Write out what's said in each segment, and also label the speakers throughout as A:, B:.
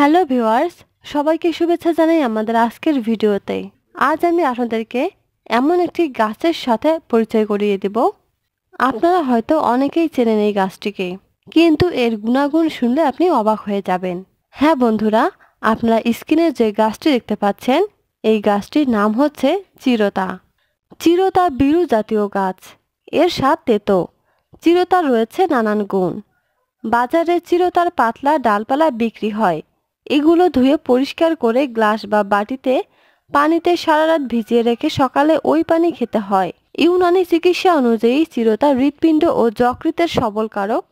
A: hello viewers সবাইকে শুভেচ্ছা জানাই আমাদের আজকের ভিডিওতে আজ আমি আপনাদেরকে এমন একটি গাছের সাথে পরিচয় করিয়ে দেব আপনারা হয়তো অনেকেই চেনেন এই গাছটিকে কিন্তু এর গুণাগুণ শুনলে আপনি অবাক হয়ে যাবেন হ্যাঁ বন্ধুরা আপনারা স্ক্রিনে যে গাছটি দেখতে পাচ্ছেন এই গাছটির নাম হচ্ছে চিরতা চিরতা বিরু জাতীয় গাছ এর স্বাদ তেতো চিরতা রয়েছে নানান গুণ বাজারে চিরতার পাতলা ডালপালা বিক্রি হয় এগুলো ধুয়ে পরিষ্কার করে গ্লাস বা বাটিতে পানিতে সারা রাত ভিজিয়ে রেখে সকালে ওই পানি খেতে হয় ইউনানি চিকিৎসা অনুযায়ী চিরতা হৃৎপিণ্ড ও যকৃতের সবলকারক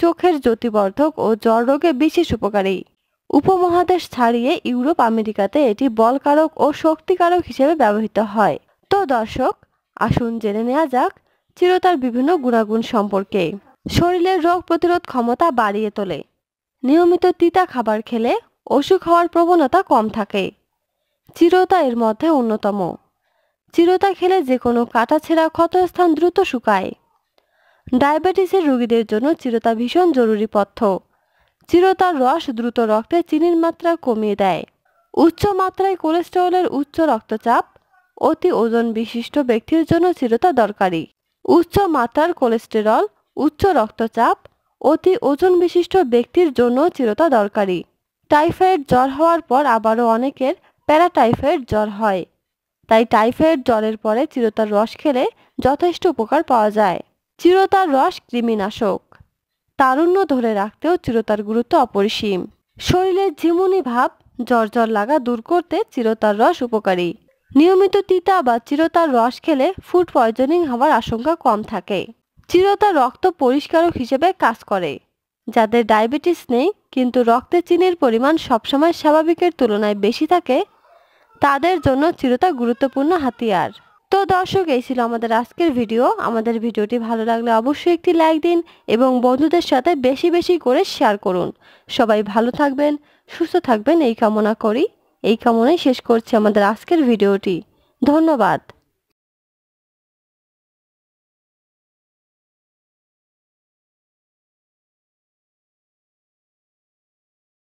A: চোখের জ্যোতিবর্ধক ও জ্বর রোগে বিশেষ উপকারী উপমহাদেশ ছাড়িয়ে ইউরোপ আমেরিকাতে এটি বলকারক ও শক্তিকারক হিসেবে ব্যবহৃত হয় তো দর্শক আসুন জেনে নেওয়া যাক চিরতার বিভিন্ন গুণাগুণ সম্পর্কে শরীরের রোগ প্রতিরোধ ক্ষমতা বাড়িয়ে তোলে নিয়মিত তিতা খাবার খেলে অসুখ হওয়ার প্রবণতা কম থাকে চিরতা এর মধ্যে অন্যতম চিরতা খেলে যে কোনো কাটাছেঁড়া ক্ষতস্থান দ্রুত শুকায় ডায়াবেটিসের রোগীদের জন্য চিরতা ভীষণ জরুরি পথ্য চিরতার রস দ্রুত রক্তে চিনির মাত্রা কমিয়ে দেয় উচ্চ মাত্রায় কোলেস্টেরলের উচ্চ রক্তচাপ অতি ওজন বিশিষ্ট ব্যক্তির জন্য চিরতা দরকারি উচ্চ মাত্রার কোলেস্টেরল উচ্চ রক্তচাপ অতি ওজন বিশিষ্ট ব্যক্তির জন্য চিরতা দরকারি টাইফয়েড জ্বর হওয়ার পর আবারও অনেকের প্যারাটাইফয়েড জ্বর হয় তাই টাইফয়েড জ্বরের পরে চিরতার রস খেলে যথেষ্ট উপকার পাওয়া যায় চিরতার রস কৃমিনাশক তারুণ্য ধরে রাখতেও চিরতার গুরুত্ব অপরিসীম শরীরের ঝিমুনি ভাব জ্বর জ্বর লাগা দূর করতে চিরতার রস উপকারী নিয়মিত তিতা বা চিরতার রস খেলে ফুড পয়জনিং হওয়ার আশঙ্কা কম থাকে চিরতার রক্ত পরিষ্কারক হিসেবে কাজ করে যাদের ডায়াবেটিস নেই কিন্তু রক্তে চিনির পরিমাণ সবসময় স্বাভাবিকের তুলনায় বেশি থাকে তাদের জন্য চিরতা গুরুত্বপূর্ণ হাতিয়ার তো দর্শক এই ছিল আমাদের আজকের ভিডিও আমাদের ভিডিওটি ভালো লাগলে অবশ্যই একটি লাইক দিন এবং বন্ধুদের সাথে বেশি বেশি করে শেয়ার করুন সবাই ভালো থাকবেন সুস্থ থাকবেন এই কামনা করি এই কামনায় শেষ করছি আমাদের আজকের ভিডিওটি ধন্যবাদ